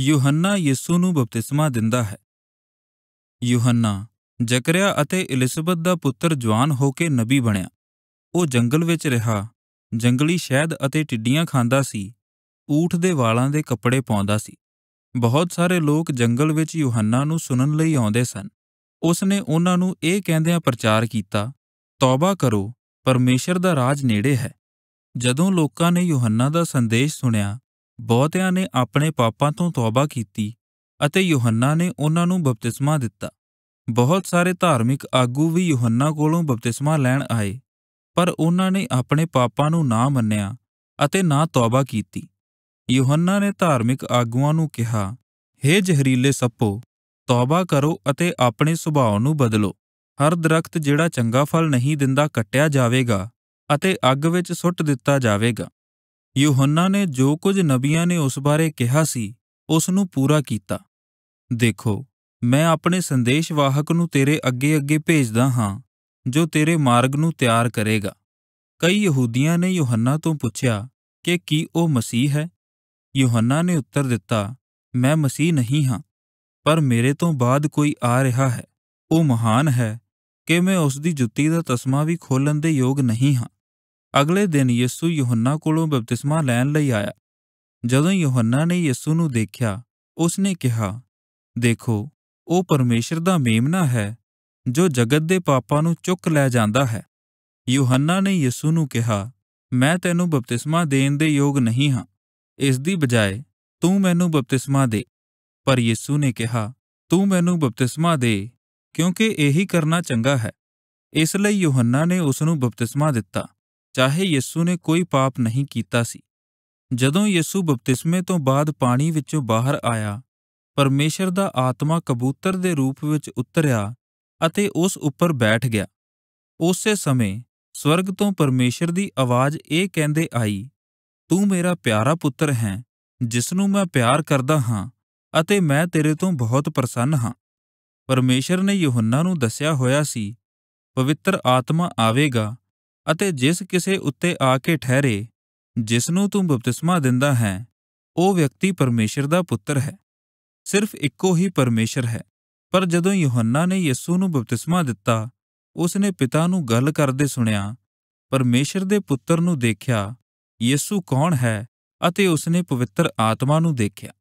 ਯੋਹੰਨਾ ਯਿਸੂ ਨੂੰ ਬਪਤਿਸਮਾ ਦਿੰਦਾ ਹੈ ਯੋਹੰਨਾ ਜ਼ਕਰਿਆ ਅਤੇ ਇਲਿਸਬਤ ਦਾ ਪੁੱਤਰ ਜਵਾਨ ਹੋ ਕੇ ਨਬੀ ਬਣਿਆ ਉਹ ਜੰਗਲ ਵਿੱਚ ਰਿਹਾ ਜੰਗਲੀ ਸ਼ਹਿਦ ਅਤੇ ਟਿੱਡੀਆਂ ਖਾਂਦਾ ਸੀ ਊਠ ਦੇ ਵਾਲਾਂ ਦੇ ਕੱਪੜੇ ਪਾਉਂਦਾ ਸੀ ਬਹੁਤ ਸਾਰੇ ਲੋਕ ਜੰਗਲ ਵਿੱਚ ਯੋਹੰਨਾ ਨੂੰ ਸੁਣਨ ਲਈ ਆਉਂਦੇ ਸਨ ਉਸ ਨੇ ਉਹਨਾਂ ਨੂੰ ਇਹ ਕਹਿੰਦਿਆਂ ਪ੍ਰਚਾਰ ਕੀਤਾ ਤੌਬਾ ਕਰੋ ਪਰਮੇਸ਼ਰ ਦਾ ਰਾਜ ਨੇੜੇ ਹੈ ਜਦੋਂ ਲੋਕਾਂ ਨੇ ਯੋਹੰਨਾ ਦਾ ਸੰਦੇਸ਼ ਸੁਣਿਆ ਬਹੁਤਿਆਂ ਨੇ ਆਪਣੇ ਪਾਪਾਂ ਤੋਂ ਤੌਬਾ ਕੀਤੀ ਅਤੇ ਯੋਹੰਨਾ ਨੇ ਉਹਨਾਂ ਨੂੰ ਬਪਤਿਸਮਾ ਦਿੱਤਾ। ਬਹੁਤ ਸਾਰੇ ਧਾਰਮਿਕ ਆਗੂ ਵੀ ਯੋਹੰਨਾ ਕੋਲੋਂ ਬਪਤਿਸਮਾ ਲੈਣ ਆਏ ਪਰ ਉਹਨਾਂ ਨੇ ਆਪਣੇ ਪਾਪਾਂ ਨੂੰ ਨਾ ਮੰਨਿਆ ਅਤੇ ਨਾ ਤੌਬਾ ਕੀਤੀ। ਯੋਹੰਨਾ ਨੇ ਧਾਰਮਿਕ ਆਗੂਆਂ ਨੂੰ ਕਿਹਾ, ਹੇ ਜ਼ਹਿਰੀਲੇ ਸੱਪੋ, ਤੌਬਾ ਕਰੋ ਅਤੇ ਆਪਣੇ ਸੁਭਾਅ ਨੂੰ ਬਦਲੋ। ਹਰ ਦਰਖਤ ਜਿਹੜਾ ਚੰਗਾ ਫਲ ਨਹੀਂ ਦਿੰਦਾ ਕੱਟਿਆ ਜਾਵੇਗਾ ਅਤੇ ਅੱਗ ਵਿੱਚ ਸੁੱਟ ਦਿੱਤਾ ਜਾਵੇਗਾ। ਯੋਹੰਨਾ ਨੇ ਜੋ ਕੁਝ ਨਬੀਆਂ ਨੇ ਉਸ ਬਾਰੇ ਕਿਹਾ ਸੀ ਉਸ ਨੂੰ ਪੂਰਾ ਕੀਤਾ ਦੇਖੋ ਮੈਂ ਆਪਣੇ ਸੰਦੇਸ਼ਵਾਹਕ ਨੂੰ ਤੇਰੇ ਅੱਗੇ-ਅੱਗੇ ਭੇਜਦਾ ਹਾਂ ਜੋ ਤੇਰੇ ਮਾਰਗ ਨੂੰ ਤਿਆਰ ਕਰੇਗਾ ਕਈ ਯਹੂਦੀਆਂ ਨੇ ਯੋਹੰਨਾ ਤੋਂ ਪੁੱਛਿਆ ਕਿ ਕੀ ਉਹ ਮਸੀਹ ਹੈ ਯੋਹੰਨਾ ਨੇ ਉੱਤਰ ਦਿੱਤਾ ਮੈਂ ਮਸੀਹ ਨਹੀਂ ਹਾਂ ਪਰ ਮੇਰੇ ਤੋਂ ਬਾਅਦ ਕੋਈ ਆ ਰਿਹਾ ਹੈ ਉਹ ਮਹਾਨ ਹੈ ਕਿ ਮੈਂ ਉਸ ਦੀ ਜੁੱਤੀ ਦਾ ਤਸਮਾ ਵੀ ਖੋਲਣ ਦੇ ਯੋਗ ਨਹੀਂ ਹਾਂ ਅਗਲੇ ਦਿਨ ਯਿਸੂ ਯੋਹੰਨਾ ਕੋਲੋਂ ਬਪਤਿਸਮਾ ਲੈਣ ਲਈ ਆਇਆ ਜਦੋਂ ਯੋਹੰਨਾ ਨੇ ਯਿਸੂ ਨੂੰ ਦੇਖਿਆ ਉਸ ਨੇ ਕਿਹਾ ਦੇਖੋ ਉਹ ਪਰਮੇਸ਼ਰ ਦਾ ਮੇਮਨਾ ਹੈ ਜੋ ਜਗਤ ਦੇ ਪਾਪਾਂ ਨੂੰ ਚੁੱਕ ਲੈ ਜਾਂਦਾ ਹੈ ਯੋਹੰਨਾ ਨੇ ਯਿਸੂ ਨੂੰ ਕਿਹਾ ਮੈਂ ਤੈਨੂੰ ਬਪਤਿਸਮਾ ਦੇਣ ਦੇ ਯੋਗ ਨਹੀਂ ਹਾਂ ਇਸ ਦੀ ਬਜਾਏ ਤੂੰ ਮੈਨੂੰ ਬਪਤਿਸਮਾ ਦੇ ਪਰ ਯਿਸੂ ਨੇ ਕਿਹਾ ਤੂੰ ਮੈਨੂੰ ਬਪਤਿਸਮਾ ਦੇ ਕਿਉਂਕਿ ਇਹੀ ਕਰਨਾ ਚੰਗਾ ਹੈ ਇਸ ਲਈ ਯੋਹੰਨਾ ਨੇ ਉਸ ਨੂੰ ਬਪਤਿਸਮਾ ਦਿੱਤਾ ਚਾਹੇ ਯਿਸੂ ਨੇ ਕੋਈ ਪਾਪ ਨਹੀਂ ਕੀਤਾ ਸੀ ਜਦੋਂ ਯਿਸੂ ਬਪਤਿਸਮੇ ਤੋਂ ਬਾਅਦ ਪਾਣੀ ਵਿੱਚੋਂ ਬਾਹਰ ਆਇਆ ਪਰਮੇਸ਼ਰ ਦਾ ਆਤਮਾ ਕਬੂਤਰ ਦੇ ਰੂਪ ਵਿੱਚ ਉਤਰਿਆ ਅਤੇ ਉਸ ਉੱਪਰ ਬੈਠ ਗਿਆ ਉਸੇ ਸਮੇਂ ਸਵਰਗ ਤੋਂ ਪਰਮੇਸ਼ਰ ਦੀ ਆਵਾਜ਼ ਇਹ ਕਹਿੰਦੇ ਆਈ ਤੂੰ ਮੇਰਾ ਪਿਆਰਾ ਪੁੱਤਰ ਹੈ ਜਿਸ ਨੂੰ ਮੈਂ ਪਿਆਰ ਕਰਦਾ ਹਾਂ ਅਤੇ ਮੈਂ ਤੇਰੇ ਤੋਂ ਬਹੁਤ ਪ੍ਰਸੰਨ ਹਾਂ ਪਰਮੇਸ਼ਰ ਨੇ ਯੋਹੰਨਾ ਨੂੰ ਦੱਸਿਆ ਹੋਇਆ ਸੀ ਪਵਿੱਤਰ ਆਤਮਾ ਆਵੇਗਾ ਅਤੇ ਜਿਸ ਕਿਸੇ ਉੱਤੇ ਆ ਕੇ ਠਹਿਰੇ ਜਿਸ ਨੂੰ ਤੂੰ ਬਪਤਿਸਮਾ ਦਿੰਦਾ ਹੈ ਉਹ ਵਿਅਕਤੀ ਪਰਮੇਸ਼ਰ ਦਾ ਪੁੱਤਰ ਹੈ ਸਿਰਫ ਇੱਕੋ ਹੀ ਪਰਮੇਸ਼ਰ ਹੈ ਪਰ ਜਦੋਂ ਯੋਹੰਨਾ ਨੇ ਯਿਸੂ ਨੂੰ ਬਪਤਿਸਮਾ ਦਿੱਤਾ ਉਸ ਨੇ ਪਿਤਾ ਨੂੰ ਗੱਲ ਕਰਦੇ ਸੁਣਿਆ ਪਰਮੇਸ਼ਰ ਦੇ ਪੁੱਤਰ ਨੂੰ ਦੇਖਿਆ ਯਿਸੂ ਕੌਣ ਹੈ ਅਤੇ ਉਸ ਨੇ ਪਵਿੱਤਰ ਆਤਮਾ ਨੂੰ ਦੇਖਿਆ